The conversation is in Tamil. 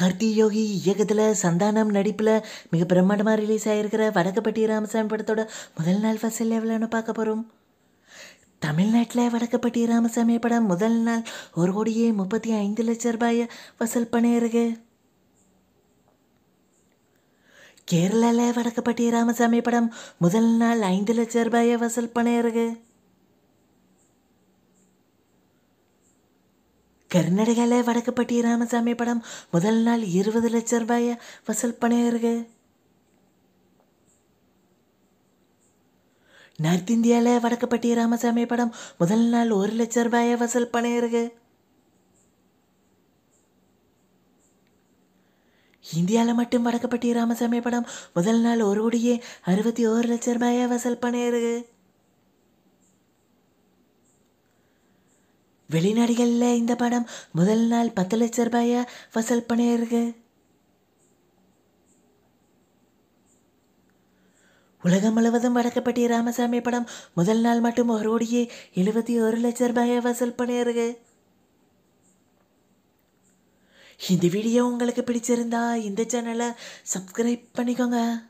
கார்த்தி யோகி இயக்கத்தில் சந்தானம் நடிப்பில் மிக பிரம்மாண்டமாக ரிலீஸ் ஆகிருக்கிற வடக்கப்பட்டி ராமசாமி படத்தோட முதல் நாள் ஃபஸ்ட் எவ்வளோன்னு பார்க்க போகிறோம் தமிழ்நாட்டில் வடக்கப்பட்டி ராமசாமி படம் முதல் நாள் ஒரு கோடியே முப்பத்தி ஐந்து லட்ச ரூபாயை வசூல் பண்ணியிருக்கு கேரளாவில் வடக்கப்பட்டி ராமசாமி படம் முதல் நாள் ஐந்து லட்ச ரூபாயை வசூல் பண்ணியிருக்கு கர்நாடகாவில் வடக்குப்பட்டி ராமசாமி படம் முதல் நாள் இருபது லட்சம் ரூபாய வசூல் பண்ணியிருக்கு நார்த் இந்தியாவில் வடக்குப்பட்டி ராமசாமி படம் முதல் நாள் ஒரு லட்சம் ரூபாய வசூல் பண்ணியிருக்கு இந்தியாவில் மட்டும் வடக்குப்பட்டி ராமசாமி படம் முதல் நாள் ஒரு கோடியே அறுபத்தி ஒரு லட்சம் ரூபாயை வசூல் பண்ணியிருக்கு வெளிநாடுகளில் இந்த படம் முதல் நாள் பத்து லட்ச ரூபாயை வசூல் பண்ணியிருக்கு உலகம் முழுவதும் வடக்கப்பட்டி ராமசாமி படம் முதல் நாள் மட்டும் ஒரு கோடியே எழுபத்தி ஒரு லட்ச ரூபாயை வசூல் பண்ணியிருக்கு இந்த வீடியோ உங்களுக்கு பிடிச்சிருந்தா இந்த சேனலை சப்ஸ்கிரைப் பண்ணிக்கோங்க